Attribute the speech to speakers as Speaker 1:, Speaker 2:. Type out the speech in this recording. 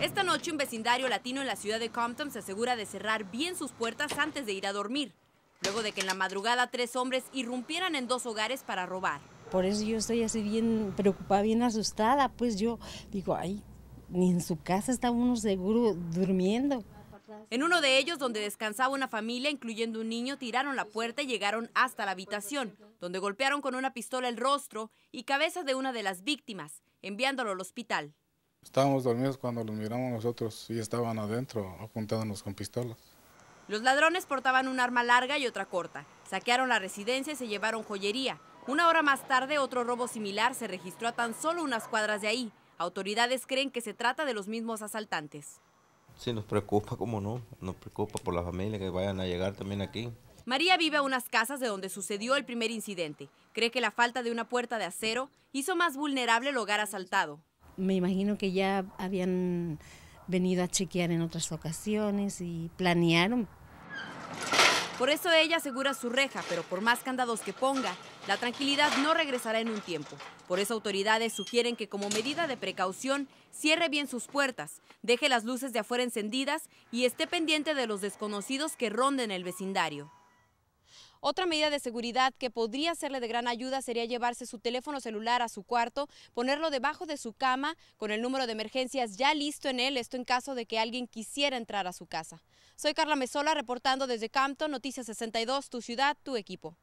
Speaker 1: Esta noche un vecindario latino en la ciudad de Compton se asegura de cerrar bien sus puertas antes de ir a dormir, luego de que en la madrugada tres hombres irrumpieran en dos hogares para robar.
Speaker 2: Por eso yo estoy así bien preocupada, bien asustada, pues yo digo, ay, ni en su casa está uno seguro durmiendo.
Speaker 1: En uno de ellos, donde descansaba una familia, incluyendo un niño, tiraron la puerta y llegaron hasta la habitación, donde golpearon con una pistola el rostro y cabeza de una de las víctimas, enviándolo al hospital.
Speaker 2: Estábamos dormidos cuando los miramos nosotros y estaban adentro apuntándonos con pistolas.
Speaker 1: Los ladrones portaban un arma larga y otra corta. Saquearon la residencia y se llevaron joyería. Una hora más tarde, otro robo similar se registró a tan solo unas cuadras de ahí. Autoridades creen que se trata de los mismos asaltantes. Sí, nos preocupa, cómo no. Nos preocupa por la familia que vayan a llegar también aquí. María vive a unas casas de donde sucedió el primer incidente. Cree que la falta de una puerta de acero hizo más vulnerable el hogar asaltado me imagino
Speaker 2: que ya habían venido a chequear en otras ocasiones y planearon.
Speaker 1: Por eso ella asegura su reja, pero por más candados que ponga, la tranquilidad no regresará en un tiempo. Por eso autoridades sugieren que como medida de precaución cierre bien sus puertas, deje las luces de afuera encendidas y esté pendiente de los desconocidos que ronden el vecindario. Otra medida de seguridad que podría serle de gran ayuda sería llevarse su teléfono celular a su cuarto, ponerlo debajo de su cama con el número de emergencias ya listo en él, esto en caso de que alguien quisiera entrar a su casa. Soy Carla Mesola reportando desde Campton, Noticias 62, tu ciudad, tu equipo.